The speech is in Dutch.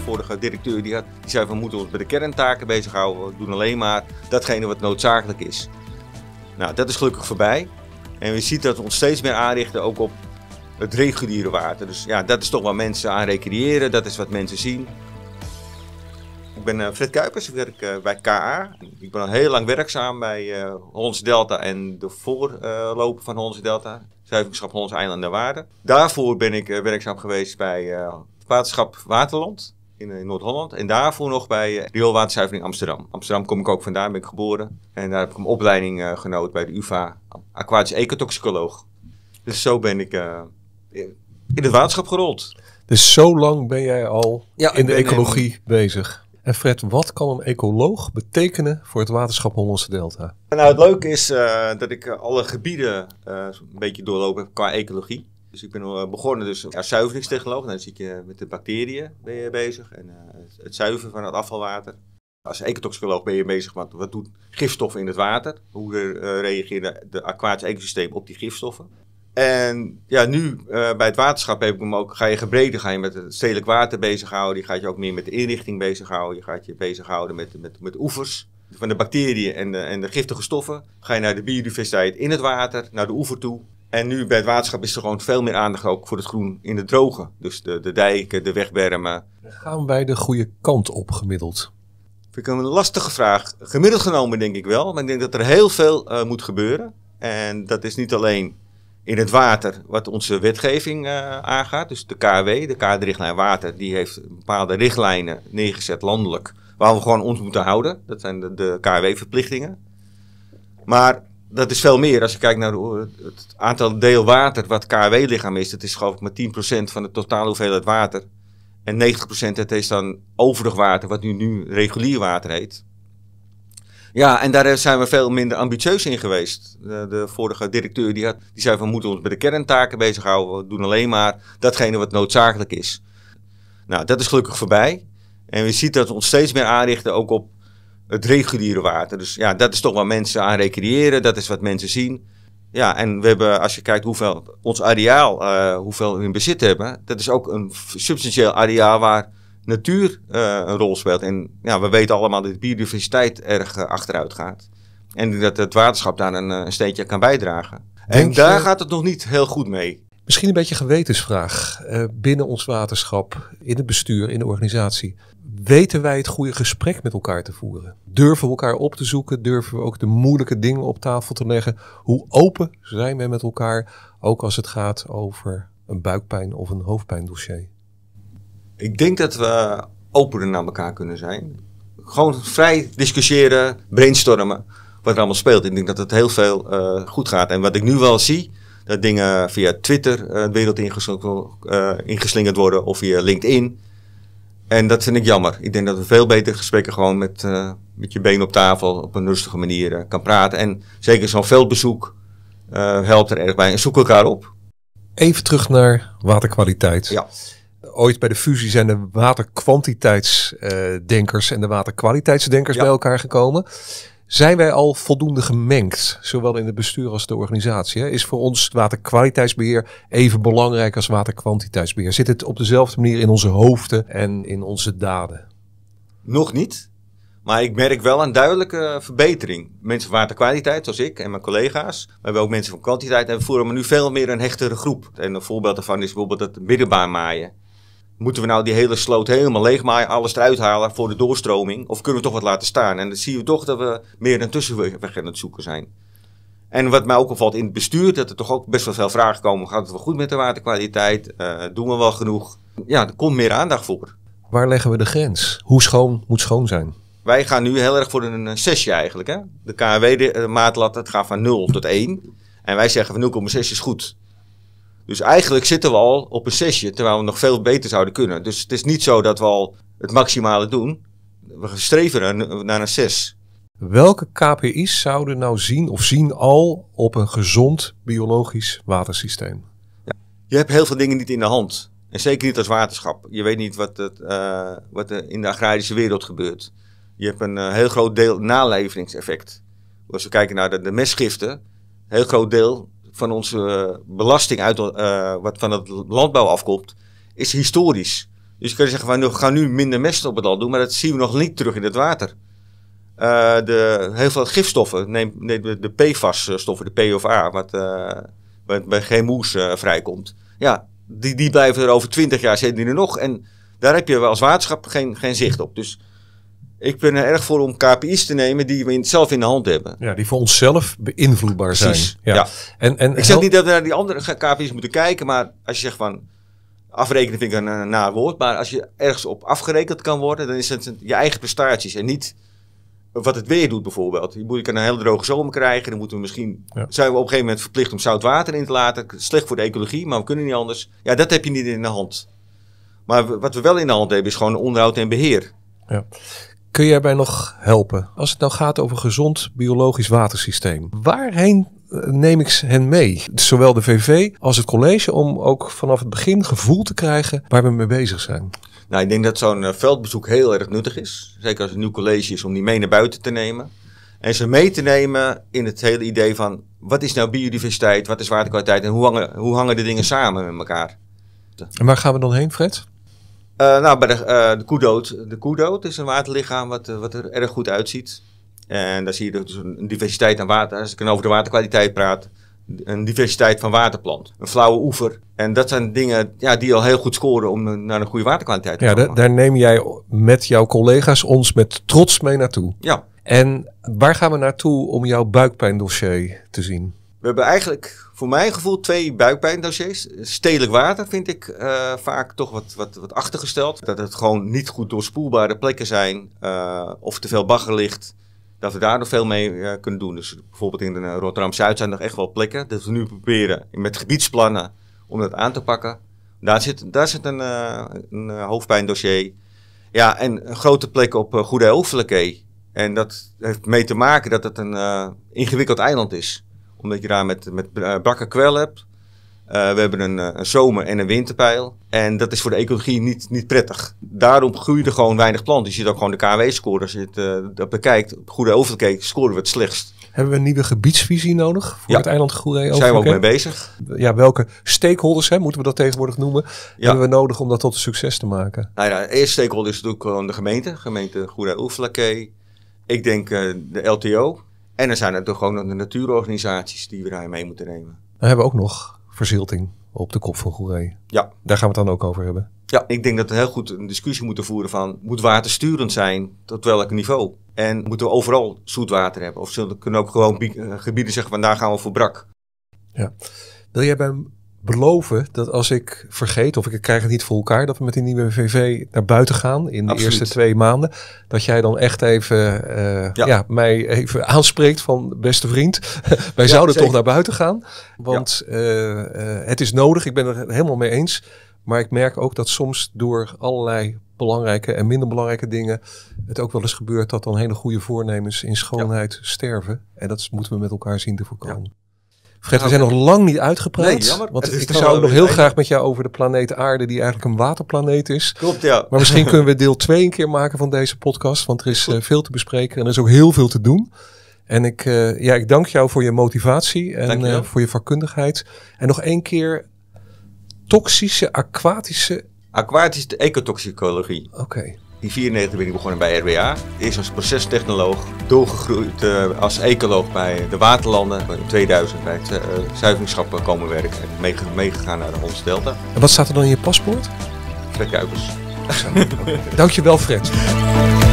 vorige directeur die, had, die zei van moeten we ons met de kerntaken bezighouden. We doen alleen maar datgene wat noodzakelijk is. Nou, dat is gelukkig voorbij. En we zien dat we ons steeds meer aanrichten ook op het reguliere water. Dus ja, dat is toch waar mensen aan recreëren. Dat is wat mensen zien. Ik ben eh, Fred Kuipers, ik werk eh, bij KA. Ik ben al heel lang werkzaam bij eh, Hollandse Delta en de voorloper van Hollandse Delta, Zuiveringschap Hollandse Eilanden en Waarden. Daarvoor ben ik werkzaam geweest bij Waterschap Waterland in eh, Noord-Holland. En daarvoor nog bij eh, rioolwaterzuivering Amsterdam. Amsterdam kom ik ook vandaan, ben ik geboren. En daar heb ik een opleiding eh, genoten bij de UvA, aquatisch ecotoxicoloog. Dus zo ben ik in het waterschap gerold. Dus zo lang ben jij al in de ecologie bezig. En Fred, wat kan een ecoloog betekenen voor het waterschap Hollandse Delta? Nou, het leuke is dat ik alle gebieden een beetje doorlopen qua ecologie. Dus ik ben eh, begonnen dus als zuiveringstechnoloog. Nou, dan zie je met de bacteriën ben je bezig en eh, het zuiveren van het afvalwater. Als ecotoxicoloog ben je bezig met wat doet gifstoffen in het water. Hoe reageert eh, reageert de aquatische ecosysteem op die gifstoffen. En ja, nu bij het waterschap heb ik hem ook, ga je gebreder, ga je met het stedelijk water bezighouden. Je gaat je ook meer met de inrichting bezighouden. Je gaat je bezighouden met, met, met oevers van de bacteriën en de, en de giftige stoffen. Ga je naar de biodiversiteit in het water, naar de oever toe. En nu bij het waterschap is er gewoon veel meer aandacht ook voor het groen in de droge. Dus de, de dijken, de wegbermen. Gaan wij de goede kant op gemiddeld? Vind ik een lastige vraag. Gemiddeld genomen denk ik wel. Maar ik denk dat er heel veel eh, moet gebeuren. En dat is niet alleen in het water wat onze wetgeving eh, aangaat. Dus de KW, de kaderrichtlijn water, die heeft bepaalde richtlijnen neergezet landelijk. Waar we gewoon ons moeten houden. Dat zijn de, de KW-verplichtingen. Maar dat is veel meer. Als je kijkt naar het aantal deel water wat KW-lichaam is, dat is geloof ik maar 10% van de totale hoeveelheid water. En 90% dat is dan overig water, wat nu, nu regulier water heet. Ja, en daar eh, zijn we veel minder ambitieus in geweest. De, de vorige directeur die, had, die zei van we moeten ons met de kerntaken bezighouden. We doen alleen maar datgene wat noodzakelijk is. Nou, dat is gelukkig voorbij. En we zien dat we ons steeds meer aanrichten ook op het reguliere water. Dus ja, dat is toch waar mensen aan recreëren. Dat is wat mensen zien. Ja, en we hebben, als je kijkt hoeveel ons areaal, eh, hoeveel we in bezit hebben, dat is ook een substantieel areaal waar natuur eh, een rol speelt. En ja, we weten allemaal dat de biodiversiteit erg eh, achteruit gaat. En dat het waterschap daar een, een steentje kan bijdragen. en daar gaat het nog niet heel goed mee. Misschien een beetje gewetensvraag eh, binnen ons waterschap, in het bestuur, in de organisatie. Weten wij het goede gesprek met elkaar te voeren? Durven we elkaar op te zoeken? Durven we ook de moeilijke dingen op tafel te leggen? Hoe open zijn wij met elkaar, ook als het gaat over een buikpijn of een hoofdpijndossier? Ik denk dat we opener naar elkaar kunnen zijn. Gewoon vrij discussiëren, brainstormen, wat er allemaal speelt. Ik denk dat het heel veel eh, goed gaat. En wat ik nu wel zie, dat dingen via Twitter de eh, wereld eh, ingeslingerd worden of via LinkedIn. En dat vind ik jammer. Ik denk dat we veel beter gesprekken gewoon met, eh, met je been op tafel op een rustige manier kan praten. En zeker zo'n veldbezoek helpt er erg bij. En zoek elkaar op. Even terug naar waterkwaliteit. Ja. Ooit bij de fusie zijn de waterkwantiteitsdenkers en de waterkwaliteitsdenkers bij elkaar gekomen. Zijn wij al voldoende gemengd, zowel in het bestuur als de organisatie? Is voor ons waterkwaliteitsbeheer even belangrijk als waterkwantiteitsbeheer? Zit het op dezelfde manier in onze hoofden en in onze daden? Nog niet, maar ik merk wel een duidelijke verbetering. Mensen van waterkwaliteit, zoals ik en mijn collega's, maar we hebben ook mensen van kwantiteit en we voeren maar nu veel meer een hechtere groep. En een voorbeeld daarvan is bijvoorbeeld het middenbaar maaien moeten we nou die hele sloot helemaal leegmaaien, alles eruit halen voor de doorstroming? Of kunnen we toch wat laten staan? En dan zien we toch dat we meer een tussenweg aan het zoeken zijn. En wat mij ook opvalt in het bestuur, dat er toch ook best wel veel vragen komen. Gaat het wel goed met de waterkwaliteit? Eh, doen we wel genoeg? Ja, er komt meer aandacht voor. Waar leggen we de grens? Hoe schoon moet schoon zijn? Wij gaan nu heel erg voor een sessie eigenlijk. Hè? De KW-maatlat, dat gaat van 0 tot 1. En wij zeggen van 0,6 is goed. Dus eigenlijk zitten we al op een zesje, terwijl we nog veel beter zouden kunnen. Dus het is niet zo dat we al het maximale doen. We streven naar, een zes. Welke KPI's zouden nou zien of zien al op een gezond biologisch watersysteem? je hebt heel veel dingen niet in de hand. En zeker niet als waterschap. Je weet niet wat, het, eh, wat in de agrarische wereld gebeurt. Je hebt een eh, heel groot deel naleveringseffect. Als we kijken naar de, de mestgiften, heel groot deel van onze belasting uit, eh, wat van het landbouw afkomt, is historisch. Dus je kan zeggen van we gaan nu minder mest op het land doen, maar dat zien we nog niet terug in het water. Eh, de, heel veel gifstoffen, neem, de PFAS-stoffen, eh, de P of A, wat bij, geen moes vrijkomt. Ja, die, die blijven er over twintig jaar zitten nog. En daar heb je als waterschap geen, geen zicht op. Dus ik ben er erg voor om KPI's te nemen die we zelf in de hand hebben. Ja, die voor onszelf beïnvloedbaar Precies, zijn. Ja. ja. En, en ik zeg niet dat we naar die andere KPI's moeten kijken, maar als je zegt van afrekenen vind ik een, een naar woord, maar als je ergens op afgerekend kan worden, dan is het je eigen prestaties en niet wat het weer doet bijvoorbeeld. Je ik een hele droge zomer krijgen, dan moeten we misschien zijn we op een gegeven moment verplicht om zout water in te laten. Slecht voor de ecologie, maar we kunnen niet anders. Ja, dat heb je niet in de hand. Maar wat we wel in de hand hebben is gewoon onderhoud en beheer. Ja. Kun je erbij nog helpen? Als het nou gaat over gezond biologisch watersysteem, waarheen eh, neem ik hen mee? Zowel de VV als het college, om ook vanaf het begin gevoel te krijgen waar we mee bezig zijn. Nou, ik denk dat zo'n eh, veldbezoek heel erg nuttig is. Zeker als het een nieuw college is, om die mee naar buiten te nemen. En ze mee te nemen in het hele idee van wat is nou biodiversiteit, wat is waterkwaliteit en hoe hangen, hoe hangen de dingen samen met elkaar. En waar gaan we dan heen, Fred? Eh, nou, bij de, eh, de De koedood is een waterlichaam wat, eh, wat er erg goed uitziet. En daar zie je dus een diversiteit aan water. Als ik over de waterkwaliteit praat, een diversiteit van waterplant, een flauwe oever. En dat zijn dingen ja, die al heel goed scoren om naar een goede waterkwaliteit te ja, komen. Ja, daar neem jij met jouw collega's ons met trots mee naartoe. Ja. En waar gaan we naartoe om jouw buikpijndossier te zien? We hebben eigenlijk voor mijn gevoel twee buikpijndossiers. Stedelijk water vind ik eh, vaak toch wat, wat, wat achtergesteld. Dat het gewoon niet goed doorspoelbare plekken zijn eh, of te veel bagger ligt. Dat we daar nog veel mee eh, kunnen doen. Dus bijvoorbeeld in Rotterdam-Zuid zijn nog echt wel plekken. Dat we nu proberen met gebiedsplannen om dat aan te pakken. Daar zit, daar zit een, een hoofdpijndossier. Ja, en grote plekken op Goede Hoofdelijkee. En dat heeft mee te maken dat het een ingewikkeld eiland is omdat je daar met, met eh, brakke kwel hebt. Eh, we hebben een, eh, een, zomer- en een winterpeil. En dat is voor de ecologie niet, niet prettig. Daarom groeien er gewoon weinig planten. Je ziet ook gewoon de KW-score. Als je het dat bekijkt, goede overkijk, scoren we het slechtst. Hebben we een nieuwe gebiedsvisie nodig voor het eiland Goeree? Daar zijn we ook mee bezig. Ja, welke stakeholders, hè, moeten we dat tegenwoordig noemen, hebben we nodig om dat tot een succes te maken? Nou ja, de eerste stakeholder is natuurlijk de gemeente. Gemeente Goede Overkijk. Ik denk de LTO, en er zijn natuurlijk gewoon de natuurorganisaties die we daar mee moeten nemen. We hebben ook nog verzilting op de kop van Goeree. Ja. Daar gaan we het dan ook over hebben. Ja, ik denk dat we heel goed een discussie moeten voeren van... moet water sturend zijn tot welk niveau? En moeten we overal zoet water hebben? Of zullen, kunnen ook gewoon eh, gebieden zeggen van daar gaan we voor brak? Ja. Wil jij bij beloven dat als ik vergeet of ik krijg het niet voor elkaar, dat we met die nieuwe VV naar buiten gaan in de eerste twee maanden. Dat jij dan echt even eh, ja. mij even aanspreekt van beste vriend, wij zouden toch naar buiten gaan. Want eh, eh, het is nodig, ik ben er helemaal mee eens. Maar ik merk ook dat soms door allerlei belangrijke en minder belangrijke dingen het ook wel eens gebeurt dat dan hele goede voornemens in schoonheid sterven. En dat moeten we met elkaar zien te voorkomen. Fred, we nou, zijn nog lang niet uitgepraat. Nee, jammer. Want ik zou nog heel graag met jou over de planeet Aarde, die eigenlijk een waterplaneet is. Klopt, ja. Maar misschien kunnen we deel 2 een keer maken van deze podcast. Want er is eh, veel te bespreken en er is ook heel veel te doen. En ik, eh, ja, ik dank jou voor je motivatie en eh, voor je vakkundigheid. En nog één keer toxische aquatische... Aquatische ecotoxicologie. Oké. In 1994 ben ik begonnen bij RWA. Eerst als procestechnoloog, doorgegroeid eh, als ecoloog bij de Waterlanden. In 2000 bij het eh, zuiveringsschappen komen werken en meegegaan naar de Hollandse Delta. En wat staat er dan in je paspoort? Fred Kuipers. Dankjewel Fred.